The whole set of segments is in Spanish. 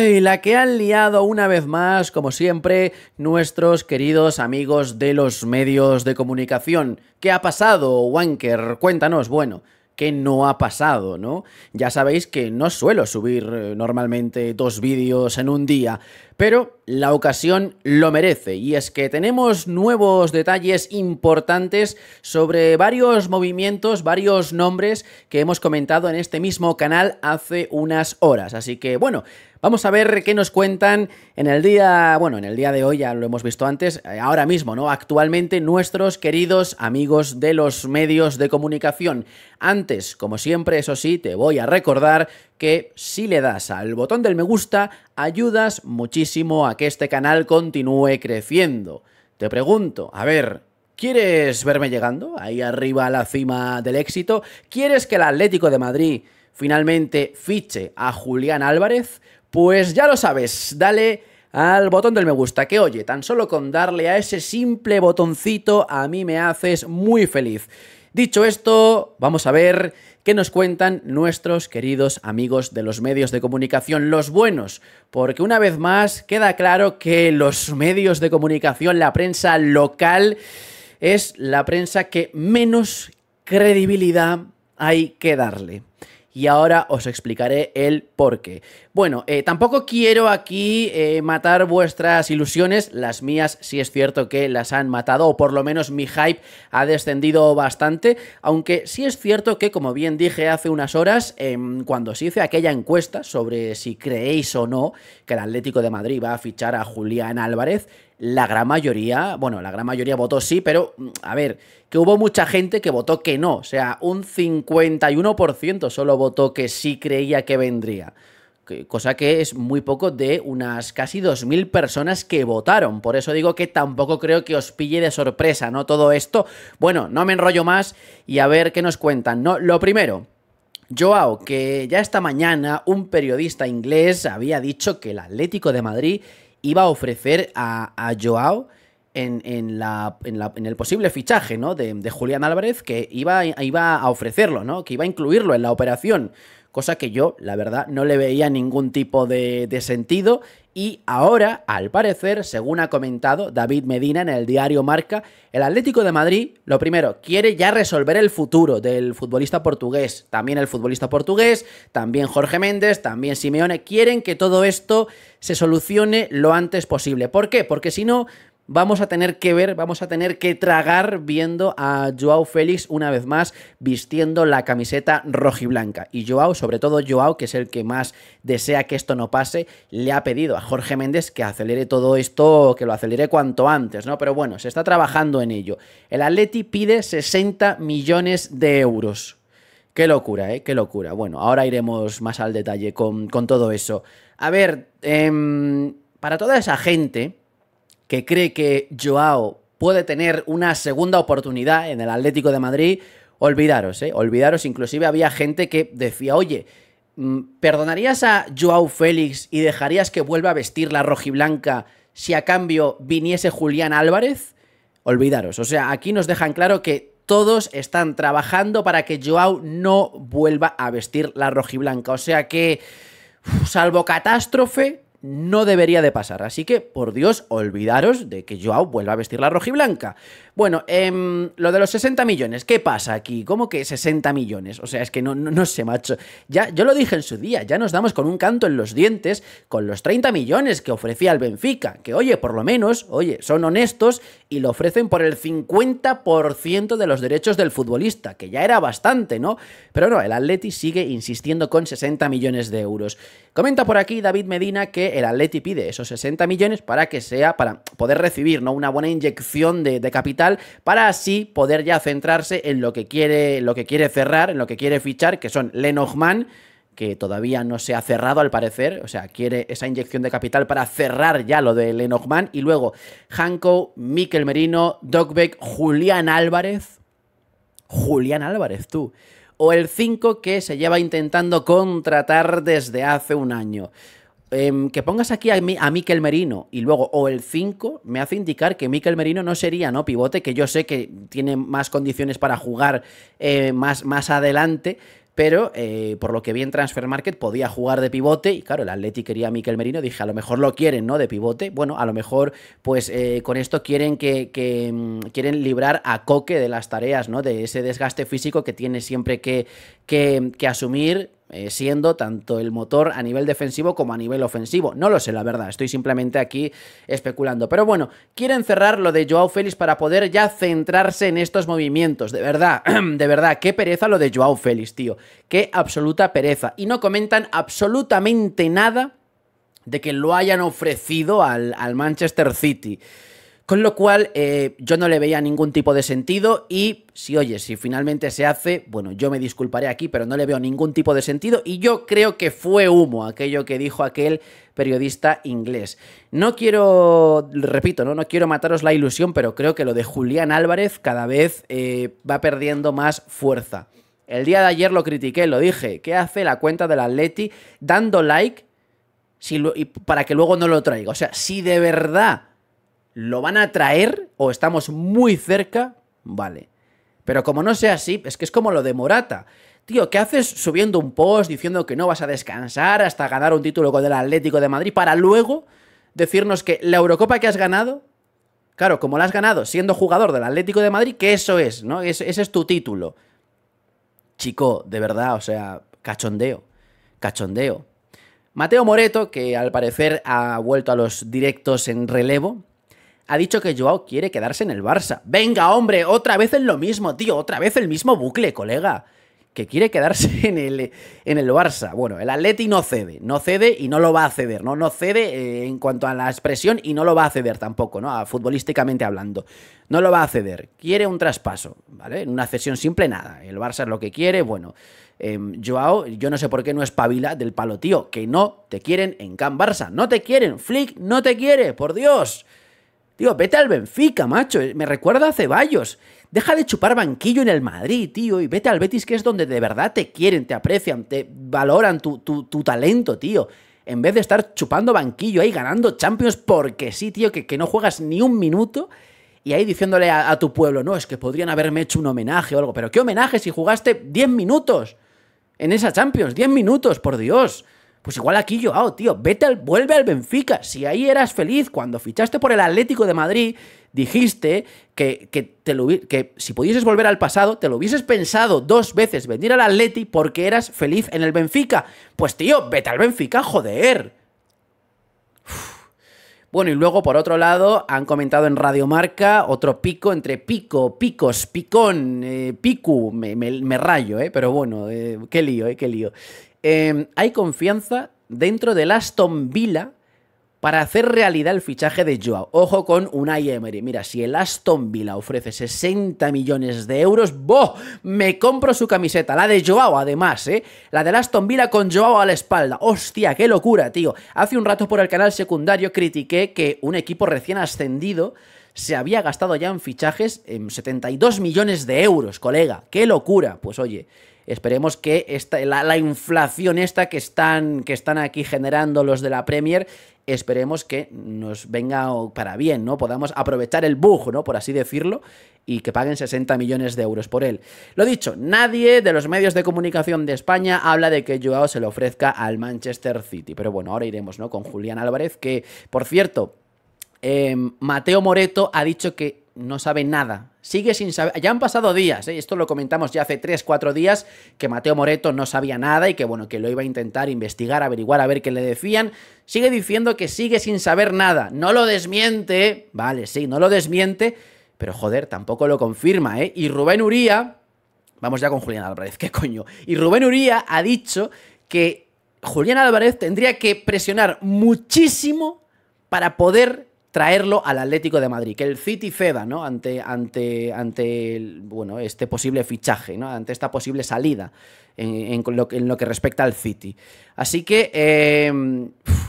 La que han liado una vez más, como siempre, nuestros queridos amigos de los medios de comunicación. ¿Qué ha pasado, Wanker? Cuéntanos, bueno qué no ha pasado, ¿no? Ya sabéis que no suelo subir eh, normalmente dos vídeos en un día, pero la ocasión lo merece y es que tenemos nuevos detalles importantes sobre varios movimientos, varios nombres que hemos comentado en este mismo canal hace unas horas. Así que bueno, vamos a ver qué nos cuentan en el día, bueno, en el día de hoy ya lo hemos visto antes, eh, ahora mismo, ¿no? Actualmente nuestros queridos amigos de los medios de comunicación. Antes, como siempre, eso sí, te voy a recordar que si le das al botón del me gusta, ayudas muchísimo a que este canal continúe creciendo. Te pregunto, a ver, ¿quieres verme llegando ahí arriba a la cima del éxito? ¿Quieres que el Atlético de Madrid finalmente fiche a Julián Álvarez? Pues ya lo sabes, dale al botón del me gusta, que oye, tan solo con darle a ese simple botoncito a mí me haces muy feliz. Dicho esto, vamos a ver qué nos cuentan nuestros queridos amigos de los medios de comunicación, los buenos, porque una vez más queda claro que los medios de comunicación, la prensa local, es la prensa que menos credibilidad hay que darle y ahora os explicaré el por qué. Bueno, eh, tampoco quiero aquí eh, matar vuestras ilusiones, las mías sí es cierto que las han matado, o por lo menos mi hype ha descendido bastante, aunque sí es cierto que, como bien dije hace unas horas, em, cuando se hizo aquella encuesta sobre si creéis o no que el Atlético de Madrid va a fichar a Julián Álvarez, la gran mayoría, bueno, la gran mayoría votó sí, pero a ver, que hubo mucha gente que votó que no, o sea, un 51% solo votó que sí creía que vendría cosa que es muy poco de unas casi 2.000 personas que votaron. Por eso digo que tampoco creo que os pille de sorpresa, ¿no? Todo esto. Bueno, no me enrollo más y a ver qué nos cuentan, ¿no? Lo primero. Joao, que ya esta mañana un periodista inglés había dicho que el Atlético de Madrid iba a ofrecer a, Joao en, en, la, en, el posible fichaje ¿no? de, de Julián Álvarez, que iba, iba a ofrecerlo, ¿no? que iba a incluirlo en la operación cosa que yo, la verdad, no le veía ningún tipo de, sentido y ahora, al parecer, según ha comentado David Medina en el diario Marca, el Atlético de Madrid, lo primero, quiere ya resolver el futuro del futbolista portugués. También el futbolista portugués, también Jorge Méndez, también Simeone. Quieren que todo esto se solucione lo antes posible. ¿Por qué? Porque si no, vamos a tener que ver, vamos a tener que tragar viendo a Joao Félix una vez más vistiendo la camiseta rojiblanca. Y Joao, sobre todo Joao, que es el que más desea que esto no pase, le ha pedido a Jorge Méndez que acelere todo esto, que lo acelere cuanto antes, ¿no? Pero bueno, se está trabajando en ello. El Atleti pide 60 millones de euros. Qué locura, ¿eh? Qué locura. Bueno, ahora iremos más al detalle con, todo eso. A ver, em, para toda esa gente que cree que Joao puede tener una segunda oportunidad en el Atlético de Madrid, olvidaros, ¿eh? Olvidaros, inclusive había gente que decía, oye, mm, ¿perdonarías a Joao Félix y dejarías que vuelva a vestir la rojiblanca si a cambio viniese Julián Álvarez? Olvidaros, o sea, aquí nos dejan claro que todos están trabajando para que Joao no vuelva a vestir la rojiblanca, o sea que, salvo catástrofe, no debería de pasar. Así que, por Dios, olvidaros de que Joao vuelva a vestir la y blanca. Bueno, em, lo de los 60 millones, ¿qué pasa aquí? ¿Cómo que 60 millones? O sea, es que no, no, sé, macho. Ya, yo lo dije en su día, ya nos damos con un canto en los dientes con los 30 millones que ofrecía el Benfica, que oye, por lo menos, oye, son honestos y lo ofrecen por el 50% de los derechos del futbolista, que ya era bastante, ¿no? Pero no, el Atleti sigue insistiendo con 60 millones de euros. Comenta por aquí David Medina que el Atleti pide esos 60 millones para que sea, para poder recibir ¿no? una buena inyección de, capital, para así poder ya centrarse en lo que quiere, lo que quiere cerrar, en lo que quiere fichar, que son Lenogman que todavía no se ha cerrado al parecer, o sea, quiere esa inyección de capital para cerrar ya lo de Lenogman y luego Hanko, Mikel Merino, Dogbeck, Julián Álvarez, Julián Álvarez tú, o el 5 que se lleva intentando contratar desde hace un año. Em, que pongas aquí a, a Miquel Merino y luego o el 5 me hace indicar que Miquel Merino no sería ¿no? pivote, que yo sé que tiene más condiciones para jugar eh, más, más adelante, pero eh, por lo que vi en Transfer Market podía jugar de pivote y claro, el Atleti quería a Miquel Merino, dije a lo mejor lo quieren, ¿no? De pivote, bueno, a lo mejor pues eh, con esto quieren que, mm, quieren librar a Coque de las tareas, ¿no? De ese desgaste físico que tiene siempre que, que asumir eh, siendo tanto el motor a nivel defensivo como a nivel ofensivo. No lo sé, la verdad, estoy simplemente aquí especulando. Pero bueno, quieren cerrar lo de Joao Félix para poder ya centrarse en estos movimientos. De verdad, de verdad, qué pereza lo de Joao Félix, tío. Qué absoluta pereza. Y no comentan absolutamente nada de que lo hayan ofrecido al, al Manchester City. Con lo cual eh, yo no le veía ningún tipo de sentido y si oye, si finalmente se hace, bueno, yo me disculparé aquí, pero no le veo ningún tipo de sentido y yo creo que fue humo aquello que dijo aquel periodista inglés. No quiero, repito, no, no quiero mataros la ilusión, pero creo que lo de Julián Álvarez cada vez eh, va perdiendo más fuerza. El día de ayer lo critiqué, lo dije, ¿qué hace la cuenta del Atleti dando like para que luego no lo traiga? O sea, si de verdad ¿Lo van a traer o estamos muy cerca? Vale. Pero como no sea así, es que es como lo de Morata. Tío, ¿qué haces subiendo un post diciendo que no vas a descansar hasta ganar un título con el Atlético de Madrid para luego decirnos que la Eurocopa que has ganado, claro, como la has ganado siendo jugador del Atlético de Madrid, que eso es, ¿no? Ese, ese es tu título. Chico, de verdad, o sea, cachondeo, cachondeo. Mateo Moreto, que al parecer ha vuelto a los directos en relevo, ha dicho que Joao quiere quedarse en el Barça. Venga, hombre, otra vez en lo mismo, tío, otra vez el mismo bucle, colega. Que quiere quedarse en el, en el Barça. Bueno, el Atleti no cede, no cede y no lo va a ceder, ¿no? No cede eh, en cuanto a la expresión y no lo va a ceder tampoco, ¿no? A, futbolísticamente hablando. No lo va a ceder, quiere un traspaso, ¿vale? Una cesión simple, nada. El Barça es lo que quiere, bueno. Em, Joao, yo no sé por qué no es Pavila del palo, tío, que no te quieren en Can Barça, no te quieren, Flick no te quiere, por Dios. Tío, vete al Benfica, macho. Me recuerda a Ceballos. Deja de chupar banquillo en el Madrid, tío, y vete al Betis, que es donde de verdad te quieren, te aprecian, te valoran tu, talento, tío. En vez de estar chupando banquillo ahí, ganando Champions porque sí, tío, que, que no juegas ni un minuto y ahí diciéndole a, tu pueblo, no, es que podrían haberme hecho un homenaje o algo. Pero ¿qué homenaje si jugaste 10 minutos en esa Champions? 10 minutos, por Dios. Pues igual aquí oh, tío, vete al, vuelve al Benfica. Si ahí eras feliz cuando fichaste por el Atlético de Madrid, dijiste que, te que si pudieses volver al pasado, te lo hubieses pensado dos veces venir al Atleti porque eras feliz en el Benfica. Pues tío, vete al Benfica, joder. Bueno, y luego por otro lado han comentado en Radio Marca otro pico entre pico, picos, picón, eh, picu, me, rayo, ¿eh? pero bueno, eh, qué lío, eh, qué lío. Em, hay confianza dentro del Aston Villa para hacer realidad el fichaje de Joao. Ojo con una Emery. Mira, si el Aston Villa ofrece 60 millones de euros, ¡bo! Me compro su camiseta, la de Joao además, ¿eh? La del Aston Villa con Joao a la espalda. ¡Hostia, qué locura, tío! Hace un rato por el canal secundario critiqué que un equipo recién ascendido se había gastado ya en fichajes en 72 millones de euros, colega. ¡Qué locura! Pues oye, esperemos que esta, la, inflación esta que están, que están aquí generando los de la Premier, esperemos que nos venga para bien, ¿no? Podamos aprovechar el bug, ¿no? Por así decirlo, y que paguen 60 millones de euros por él. Lo dicho, nadie de los medios de comunicación de España habla de que Joao se lo ofrezca al Manchester City. Pero bueno, ahora iremos, ¿no? Con Julián Álvarez, que, por cierto... Em, Mateo Moreto ha dicho que no sabe nada. Sigue sin saber. Ya han pasado días, ¿eh? esto lo comentamos ya hace 3, 4 días, que Mateo Moreto no sabía nada y que bueno, que lo iba a intentar investigar, averiguar, a ver qué le decían. Sigue diciendo que sigue sin saber nada. No lo desmiente, vale, sí, no lo desmiente, pero joder, tampoco lo confirma, ¿eh? Y Rubén Uría, vamos ya con Julián Álvarez, qué coño. Y Rubén Uría ha dicho que Julián Álvarez tendría que presionar muchísimo para poder traerlo al Atlético de Madrid, que el City ceda, ¿no? Ante, ante, ante bueno, este posible fichaje, ¿no? Ante esta posible salida en, lo, que respecta al City. Así que, eh,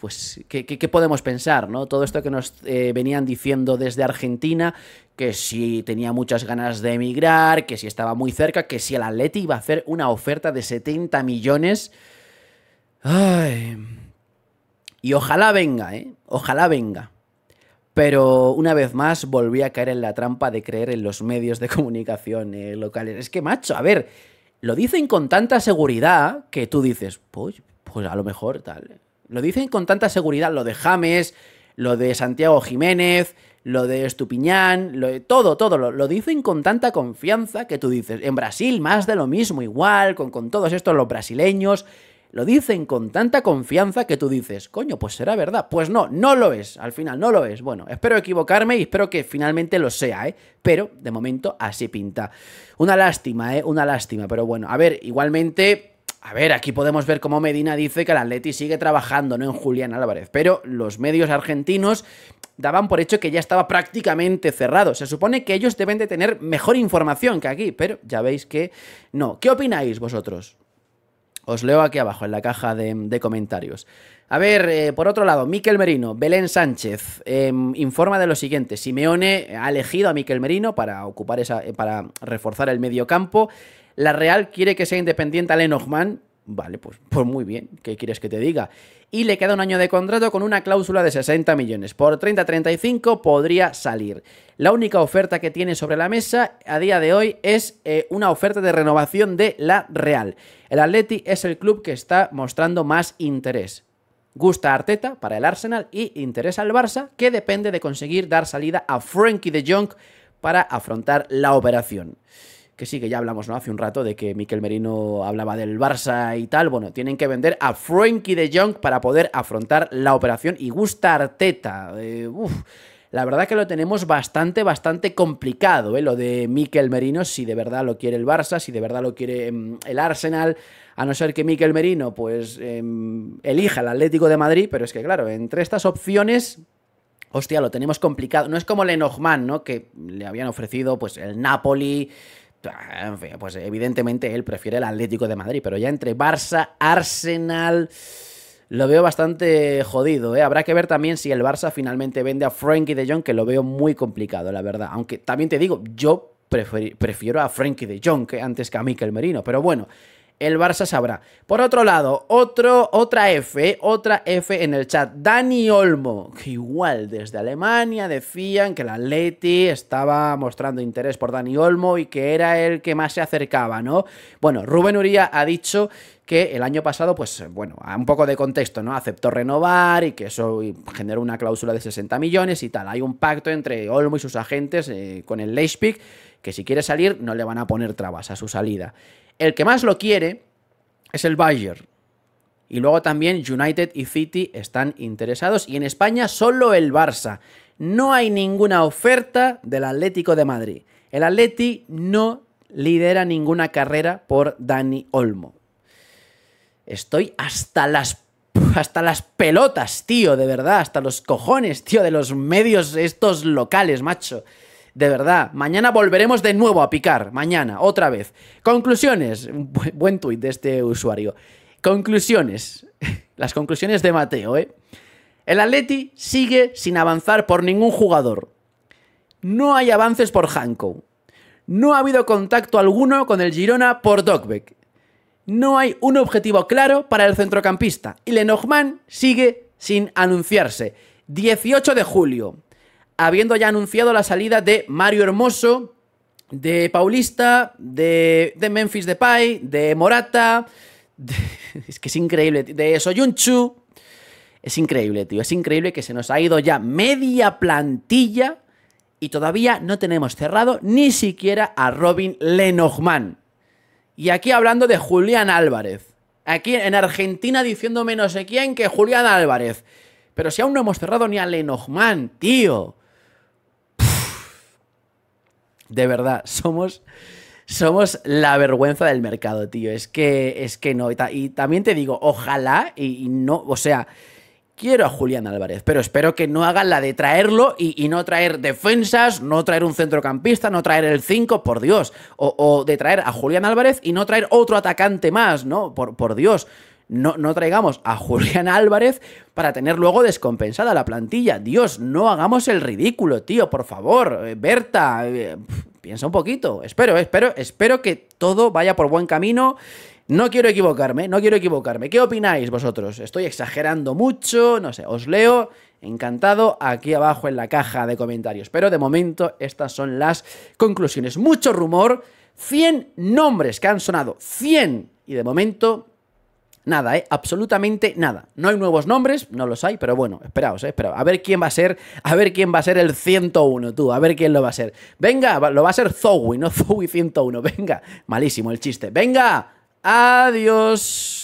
pues, ¿qué, podemos pensar, ¿no? Todo esto que nos eh, venían diciendo desde Argentina, que si tenía muchas ganas de emigrar, que si estaba muy cerca, que si el Atleti iba a hacer una oferta de 70 millones... Y ojalá venga, ¿eh? Ojalá venga. Pero una vez más volví a caer en la trampa de creer en los medios de comunicación eh, locales. Es que, macho, a ver, lo dicen con tanta seguridad que tú dices, pues, pues a lo mejor tal. Lo dicen con tanta seguridad lo de James, lo de Santiago Jiménez, lo de Estupiñán, lo de todo, todo, lo, dicen con tanta confianza que tú dices, en Brasil más de lo mismo, igual, con todos estos los brasileños, lo dicen con tanta confianza que tú dices, coño, pues será verdad. Pues no, no lo es, al final no lo es. Bueno, espero equivocarme y espero que finalmente lo sea, ¿eh? Pero de momento así pinta. Una lástima, ¿eh? Una lástima, pero bueno, a ver, igualmente... A ver, aquí podemos ver cómo Medina dice que el Atleti sigue trabajando, no en Julián Álvarez, pero los medios argentinos daban por hecho que ya estaba prácticamente cerrado. Se supone que ellos deben de tener mejor información que aquí, pero ya veis que no. ¿Qué opináis vosotros? Os leo aquí abajo en la caja de, comentarios. A ver, eh, por otro lado, Miquel Merino, Belén Sánchez, em, informa de lo siguiente. Simeone ha elegido a Miquel Merino para ocupar esa. Eh, para reforzar el medio campo. La Real quiere que sea independiente a Lenogman. Vale, pues, pues, muy bien, ¿qué quieres que te diga? Y le queda un año de contrato con una cláusula de 60 millones. Por 30-35 podría salir. La única oferta que tiene sobre la mesa a día de hoy es eh, una oferta de renovación de la Real. El Atleti es el club que está mostrando más interés. Gusta Arteta para el Arsenal y interesa al Barça, que depende de conseguir dar salida a Frankie de Jong para afrontar la operación que sí, que ya hablamos, ¿no? Hace un rato de que Miquel Merino hablaba del Barça y tal. Bueno, tienen que vender a Frankie de Jong para poder afrontar la operación. Y gusta Arteta. Eh, la verdad que lo tenemos bastante, bastante complicado, ¿eh? lo de Miquel Merino, si de verdad lo quiere el Barça, si de verdad lo quiere em, el Arsenal, a no ser que Miquel Merino pues em, elija el Atlético de Madrid, pero es que claro, entre estas opciones hostia, lo tenemos complicado. No es como Lenormand, ¿no? Que le habían ofrecido, pues, el Napoli, Ah, en fin, pues evidentemente él prefiere el Atlético de Madrid, pero ya entre Barça, Arsenal, lo veo bastante jodido. ¿eh? Habrá que ver también si el Barça finalmente vende a Frankie de Jong, que lo veo muy complicado, la verdad. Aunque también te digo, yo prefiero a Frankie de Jong ¿eh? antes que a Mikel Merino, pero bueno el Barça sabrá. Por otro lado, otro, otra F, otra F en el chat. Dani Olmo, que igual desde Alemania decían que la Atleti estaba mostrando interés por Dani Olmo y que era el que más se acercaba, ¿no? Bueno, Rubén Uría ha dicho que el año pasado, pues bueno, un poco de contexto, ¿no? Aceptó renovar y que eso generó una cláusula de 60 millones y tal. Hay un pacto entre Olmo y sus agentes eh, con el Leipzig que si quiere salir no le van a poner trabas a su salida. El que más lo quiere es el Bayern. Y luego también United y City están interesados. Y en España solo el Barça. No hay ninguna oferta del Atlético de Madrid. El Atleti no lidera ninguna carrera por Dani Olmo. Estoy hasta las hasta las pelotas, tío, de verdad, hasta los cojones, tío, de los medios estos locales, macho. De verdad, mañana volveremos de nuevo a picar. Mañana, otra vez. Conclusiones. buen tuit de este usuario. Conclusiones. Las conclusiones de Mateo, ¿eh? El Atleti sigue sin avanzar por ningún jugador. No hay avances por Hanko. No ha habido contacto alguno con el Girona por Dogbeck. No hay un objetivo claro para el centrocampista. Y Lenormand sigue sin anunciarse. 18 de julio habiendo ya anunciado la salida de Mario Hermoso, de Paulista, de, Memphis Depay, de Morata, es que es increíble, de Soyunchu. Es increíble, tío, es increíble que se nos ha ido ya media plantilla y todavía no tenemos cerrado ni siquiera a Robin Lenogman. Y aquí hablando de Julián Álvarez. Aquí en Argentina diciendo menos sé quién que Julián Álvarez. Pero si aún no hemos cerrado ni a Lenogman, tío de verdad, somos, somos la vergüenza del mercado, tío. Es que, es que no. Y, también te digo, ojalá, y, no, o sea, quiero a Julián Álvarez, pero espero que no hagan la de traerlo y, no traer defensas, no traer un centrocampista, no traer el 5, por Dios. O, de traer a Julián Álvarez y no traer otro atacante más, ¿no? Por, por Dios. No, traigamos a Julián Álvarez para tener luego descompensada la plantilla. Dios, no hagamos el ridículo, tío, por favor. Eh, Berta, eh, piensa un poquito. Espero, espero, espero que todo vaya por buen camino. No quiero equivocarme, no quiero equivocarme. ¿Qué opináis vosotros? ¿Estoy exagerando mucho? No sé, os leo encantado aquí abajo en la caja de comentarios. Pero de momento estas son las conclusiones. Mucho rumor, 100 nombres que han sonado, 100. Y de momento Nada, ¿eh? Absolutamente nada. No hay nuevos nombres, no los hay, pero bueno, esperaos, ¿eh? Esperaos. A ver quién va a ser, a ver quién va a ser el 101, tú, a ver quién lo va a ser. Venga, lo va a ser Zowie, no Zowie 101, venga. Malísimo el chiste. Venga, adiós.